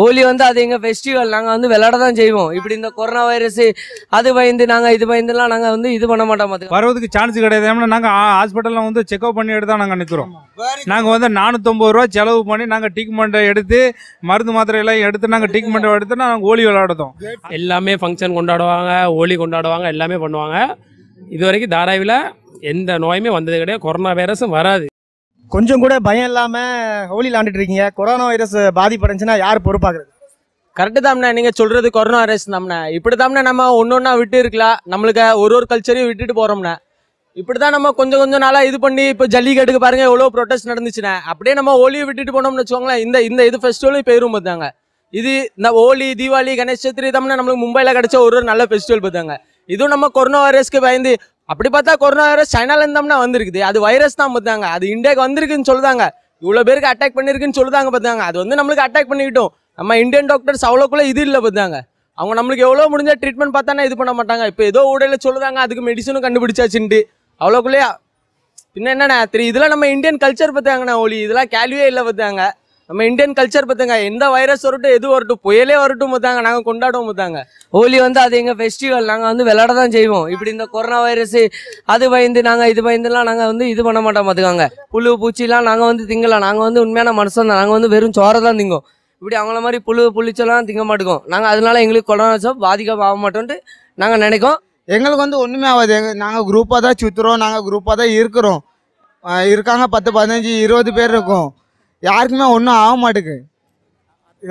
ஹோலி வந்து அது எங்கள் ஃபெஸ்டிவல் நாங்கள் வந்து விளையாட தான் செய்வோம் இப்படி இந்த கொரோனா வைரஸ் அது பயந்து நாங்கள் இது பயந்துலாம் நாங்கள் வந்து இது பண்ண மாட்டோம் அது வரதுக்கு சான்ஸ் கிடையாது ஏன்னா நாங்கள் ஹாஸ்பிட்டலில் வந்து செக்அப் எடுத்து தான் நாங்கள் நிற்கிறோம் நாங்கள் வந்து நானூற்றம்பது ரூபா செலவு பண்ணி நாங்கள் ட்ரீட்மெண்ட் எடுத்து மருந்து மாத்திரை எல்லாம் எடுத்து நாங்கள் ட்ரீட்மெண்ட் எடுத்து நாங்கள் ஹோலி விளையாடுறோம் எல்லாமே ஃபங்க்ஷன் கொண்டாடுவாங்க ஹோலி கொண்டாடுவாங்க எல்லாமே பண்ணுவாங்க இது வரைக்கும் தாராவில எந்த நோயுமே வந்தது கிடையாது கொரோனா வைரஸும் வராது கொஞ்சம் கூட பயம் இல்லாமல் ஹோலி விளாண்டுட்டு இருக்கீங்க கொரோனா வைரஸ் பாதிப்படைஞ்சுன்னா யார் பொறுப்பாக்குறது கரெக்டு தாம்ண்ணா நீங்கள் சொல்கிறது கொரோனா வைரஸ் தாம்ண்ணா இப்படி தாம்ண்ணா நம்ம ஒன்று ஒன்றா விட்டு இருக்கலாம் நம்மளுக்கு ஒரு ஒரு கல்ச்சரையும் விட்டுட்டு போகிறோம்ண்ணா இப்படி தான் நம்ம கொஞ்சம் கொஞ்சம் நாளாக இது பண்ணி இப்போ ஜல்லிக்கட்டுக்கு பாருங்கள் எவ்வளோ ப்ரொட்டஸ்ட் நடந்துச்சுண்ணே அப்படியே நம்ம ஹோலியை விட்டுட்டு போனோம்னு வச்சுக்கோங்களேன் இந்த இந்த இது ஃபெஸ்டிவலும் போயிரும் பார்த்தாங்க இது இந்த ஹோலி தீபாவளி கணேஷ் சதுர்த்தி தமிழ்னா நம்மளுக்கு மும்பையில் கிடச்ச ஒரு ஒரு நல்ல ஃபெஸ்டிவல் பார்த்தாங்க இதுவும் நம்ம கொரோனா வைரஸ்க்கு பயந்து அப்படி பார்த்தா கொரோனா வைரஸ் சைனாலேருந்து தான் வந்திருக்குது அது வைரஸ் தான் பார்த்தாங்க அது இந்தியாவுக்கு வந்திருக்குன்னு சொல்லுதாங்க இவ்வளோ பேருக்கு அட்டாக் பண்ணியிருக்குன்னு சொல்லுதாங்க பார்த்தாங்க அது வந்து நம்மளுக்கு அட்டாக் பண்ணிக்கிட்டோம் நம்ம இந்தியன் டாக்டர்ஸ் அவ்வளோக்குள்ளே இது இல்லை பார்த்தாங்க அவங்க நம்மளுக்கு எவ்வளோ முடிஞ்ச ட்ரீட்மெண்ட் பார்த்தானா இது பண்ண மாட்டாங்க இப்போ ஏதோ ஊடையில் சொல்லுதாங்க அதுக்கு மெடிசனும் கண்டுபிடிச்சாச்சுன்ட்டு அவ்வளோக்குள்ளேயே பின்ன என்னண்ணா தெரியும் இதெல்லாம் நம்ம இந்தியன் கல்ச்சர் பார்த்தாங்கண்ணா ஒளி இதெல்லாம் கேள்வியே இல்லை பார்த்தாங்க நம்ம இந்தியன் கல்ச்சர் பார்த்தாங்க எந்த வைரஸ் வரட்டும் எது வரட்டும் புயலே வரட்டும் பார்த்தாங்க நாங்கள் கொண்டாடுவோம் பார்த்தாங்க ஹோலி வந்து அது எங்கள் ஃபெஸ்டிவல் நாங்கள் வந்து விளையாட தான் செய்வோம் இப்படி இந்த கொரோனா வைரஸ் அது பயந்து நாங்கள் இது பயந்துலாம் நாங்கள் வந்து இது பண்ண மாட்டோம் பார்த்துக்காங்க புழு பூச்சிலாம் நாங்கள் வந்து திங்கலாம் நாங்கள் வந்து உண்மையான மனுஷன் தான் நாங்கள் வந்து வெறும் சோற தான் திங்கும் இப்படி அவங்கள மாதிரி புழு புளிச்செல்லாம் திங்க மாட்டோம் நாங்கள் அதனால எங்களுக்கு கொரோனா வச்சோம் பாதிக்க ஆக மாட்டோன்ட்டு நாங்கள் நினைக்கோம் எங்களுக்கு வந்து ஒன்றுமே ஆகாது எங்கள் நாங்கள் குரூப்பாக தான் சுற்றுறோம் நாங்கள் குரூப்பாக தான் இருக்கிறோம் இருக்காங்க பத்து பதினஞ்சு இருபது பேர் இருக்கோம் யாருக்குமே ஒன்றும் ஆக மாட்டேங்குது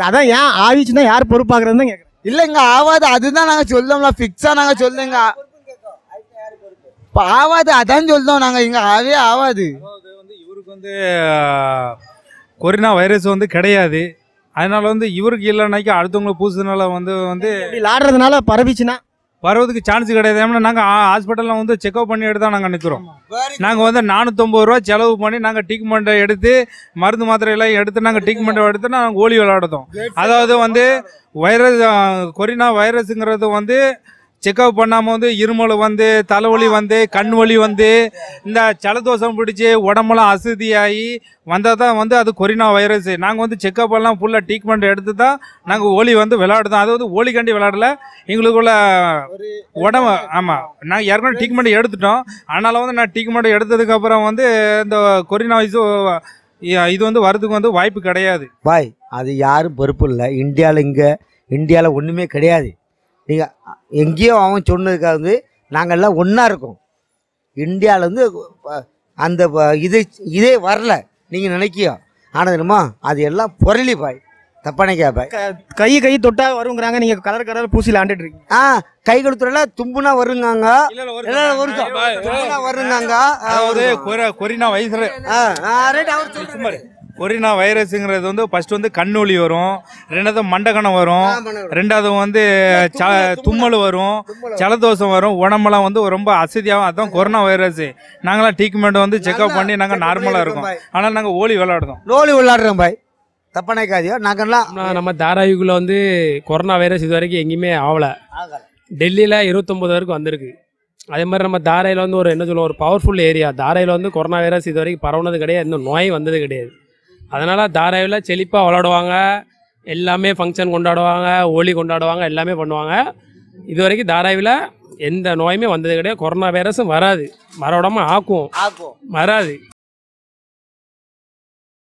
அதான் ஏன் ஆயிடுச்சுன்னா யார் பொறுப்பாக்குறதுன்னு இல்லைங்க ஆவாது அதுதான் நாங்கள் சொல்லோம்ல ஃபிக்ஸாக நாங்கள் சொல்லுங்க இப்போ ஆவாது அதான் சொல்லுவோம் நாங்கள் இங்கே ஆவே ஆவாது வந்து இவருக்கு வந்து கொரோனா வைரஸ் வந்து கிடையாது அதனால வந்து இவருக்கு இல்லைன்னாக்கி அடுத்தவங்களை பூசுனால வந்து வந்து விளாடுறதுனால பரவிச்சுன்னா வரதுக்கு சான்ஸ் கிடையாது நாங்கள் ஹாஸ்பிட்டலில் வந்து செக்அப் எடுத்து தான் நாங்கள் நிற்கிறோம் நாங்கள் வந்து நானூற்றம்பது ரூபா செலவு பண்ணி நாங்கள் ட்ரீட்மெண்ட்டை எடுத்து மருந்து மாத்திரை எல்லாம் எடுத்து நாங்கள் ட்ரீட்மெண்ட்டை எடுத்து நாங்கள் ஓலி விளையாடுறோம் அதாவது வந்து வைரஸ் கொரோனா வைரஸுங்கிறது வந்து செக்அப் பண்ணாமல் வந்து இருமல் வந்து தலைவலி வந்து கண் வலி வந்து இந்த ஜலதோஷம் பிடிச்சி உடம்பெல்லாம் அசுதியாகி வந்தால் தான் வந்து அது கொரினா வைரஸ் நாங்கள் வந்து செக்அப் எல்லாம் ஃபுல்லாக ட்ரீட்மெண்ட் எடுத்து தான் நாங்கள் ஓலி வந்து விளாடுதோம் அது வந்து ஓலிக்காண்டி விளாடல எங்களுக்குள்ள உடம்பு ஆமாம் நாங்கள் ஏற்கனவே ட்ரீட்மெண்ட் எடுத்துட்டோம் அதனால் வந்து நான் ட்ரீட்மெண்ட் எடுத்ததுக்கப்புறம் வந்து இந்த கொரினா வைஸ் இது வந்து வரதுக்கு வந்து வாய்ப்பு கிடையாது பாய் அது யாரும் பொறுப்பு இல்லை இந்தியாவில் இங்கே இந்தியாவில் ஒன்றுமே கிடையாது நீங்கள் எங்கேயோ அவன் சொன்னதுக்காக வந்து நாங்கள்லாம் ஒன்றா இருக்கோம் இந்தியாவில் வந்து அந்த இது இதே வரல நீங்கள் நினைக்கியோ ஆனால் என்னமோ அது எல்லாம் பொருளி பாய் தப்பான கேப்பாய் கை கை தொட்டாக வருங்கிறாங்க நீங்கள் கலர் கலர் பூசியில் ஆண்டுட்டு இருக்கீங்க ஆ கை கொடுத்துறல தும்புனா வருங்காங்க வருங்காங்க கொரினா வயசு அவர் கொரினா வைரஸுங்கிறது வந்து ஃபர்ஸ்ட் வந்து கண்ணொலி வரும் ரெண்டாவது மண்டகணம் வரும் ரெண்டாவது வந்து தும்மல் வரும் ஜலதோஷம் வரும் உடம்பெல்லாம் வந்து ரொம்ப அசதியாக அதுதான் கொரோனா வைரஸ் நாங்களாம் ட்ரீட்மெண்ட் வந்து செக்அப் பண்ணி நாங்கள் நார்மலாக இருக்கோம் ஆனால் நாங்கள் ஓலி விளாடுறோம் ஓலி விளாடுறோம் பாய் காதியோ நாங்கள்லாம் நம்ம தாராவிக்குள்ள வந்து கொரோனா வைரஸ் இது வரைக்கும் எங்கேயுமே ஆகலை டெல்லியில் இருபத்தொம்போது வரைக்கும் வந்திருக்கு அதே மாதிரி நம்ம தாராயில் வந்து ஒரு என்ன சொல்லுவோம் ஒரு பவர்ஃபுல் ஏரியா தாராயில் வந்து கொரோனா வைரஸ் இது வரைக்கும் பரவுனது கிடையாது எந்த நோய் வந்தது கிடையாது அதனால் தாராவில் செழிப்பாக விளாடுவாங்க எல்லாமே ஃபங்க்ஷன் கொண்டாடுவாங்க ஹோலி கொண்டாடுவாங்க எல்லாமே பண்ணுவாங்க இது வரைக்கும் தாராவில் எந்த நோயுமே வந்தது கிடையாது கொரோனா வைரஸும் வராது மரவிடாமல் ஆக்கும் வராது